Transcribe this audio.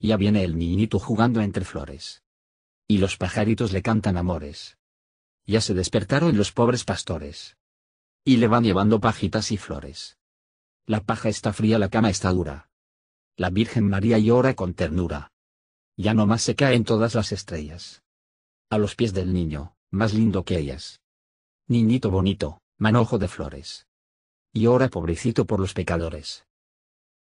Ya viene el niñito jugando entre flores. Y los pajaritos le cantan amores. Ya se despertaron los pobres pastores. Y le van llevando pajitas y flores. La paja está fría, la cama está dura. La Virgen María llora con ternura. Ya no más se caen todas las estrellas. A los pies del niño, más lindo que ellas. Niñito bonito, manojo de flores. y ora pobrecito por los pecadores.